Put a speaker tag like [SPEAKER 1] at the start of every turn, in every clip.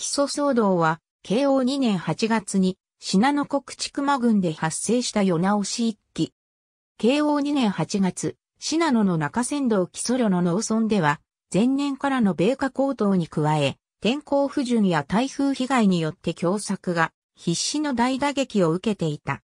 [SPEAKER 1] 起訴騒動は、慶応2年8月に、信濃国地熊郡で発生した世直し一揆。慶応2年8月、信濃の中山道基礎路の農村では、前年からの米価高騰に加え、天候不順や台風被害によって凶作が必死の大打撃を受けていた。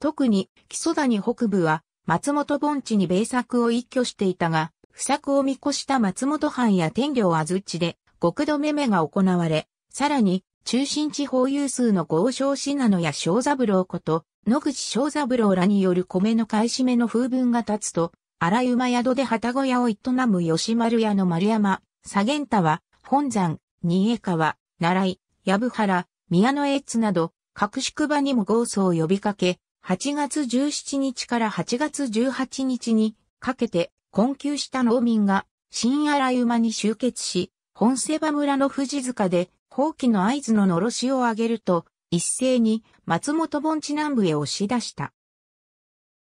[SPEAKER 1] 特に木曽谷北部は松本盆地に米作を一挙していたが、不作を見越した松本藩や天領安土で極度めめが行われ、さらに、中心地方有数の豪商品のや小三郎こと、野口小三郎らによる米の買い占めの風文が立つと、荒馬宿で旗小屋を営む吉丸屋の丸山、左源太は、本山、新江川、奈良井、藪原、宮野越など、各宿場にも豪祖を呼びかけ、8月17日から8月18日にかけて困窮した農民が新荒馬に集結し、本セバ村の富士塚で、放棄の合図の呪しを上げると、一斉に松本盆地南部へ押し出した。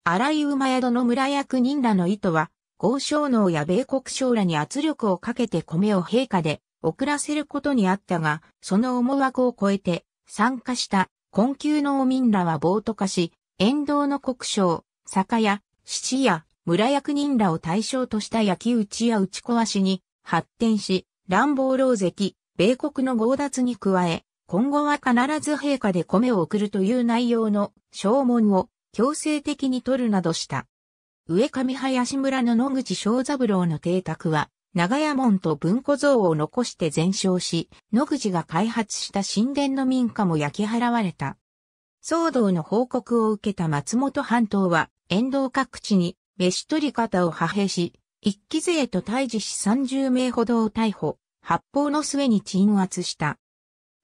[SPEAKER 1] 荒井馬宿の村役人らの意図は、豪商能や米国商らに圧力をかけて米を陛下で遅らせることにあったが、その思惑を超えて、参加した困窮農民らは暴徒化し、沿道の国商、酒屋、質屋、村役人らを対象とした焼き打ちや打ち壊しに発展し、乱暴狼藉、米国の強奪に加え、今後は必ず陛下で米を送るという内容の証文を強制的に取るなどした。上上林村の野口正三郎の邸宅は、長屋門と文庫像を残して全焼し、野口が開発した神殿の民家も焼き払われた。騒動の報告を受けた松本半島は、沿道各地に、飯取り方を派兵し、一期勢と対峙し30名ほどを逮捕、発砲の末に鎮圧した。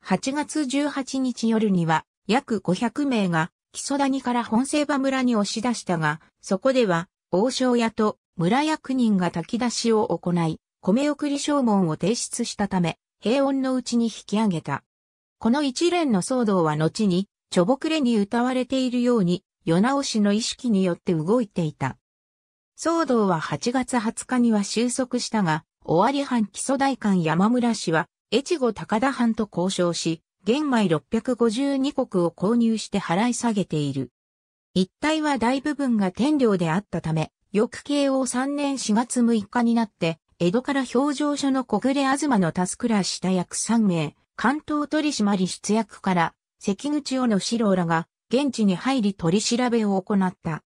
[SPEAKER 1] 8月18日夜には約500名が木曽谷から本聖場村に押し出したが、そこでは王将屋と村役人が炊き出しを行い、米送り証文を提出したため、平穏のうちに引き上げた。この一連の騒動は後に、ちょぼくれに歌われているように、世直しの意識によって動いていた。騒動は8月20日には収束したが、尾張藩基礎代官山村氏は、越後高田藩と交渉し、玄米652石を購入して払い下げている。一帯は大部分が天領であったため、翌慶応3年4月6日になって、江戸から表情所の小暮東のタスクラした約3名、関東取締出役から、関口尾の四郎らが、現地に入り取り調べを行った。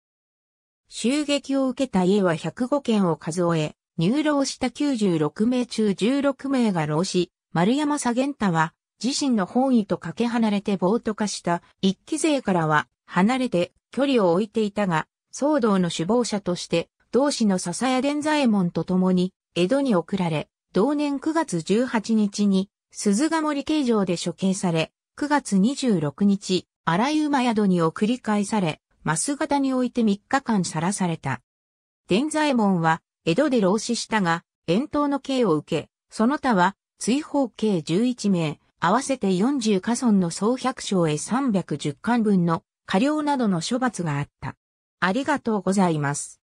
[SPEAKER 1] 襲撃を受けた家は105件を数え、入牢した96名中16名が老死、丸山左源太は自身の本位とかけ離れて暴徒化した一期生からは離れて距離を置いていたが、騒動の首謀者として同志の笹谷伝左衛門と共に江戸に送られ、同年9月18日に鈴ヶ森刑場で処刑され、9月26日、荒井馬宿に送り返され、マス型において3日間さらされた。伝左衛門は江戸で老死したが、遠投の刑を受け、その他は、追放刑11名、合わせて40家村の総百姓へ310巻分の過料などの処罰があった。ありがとうございます。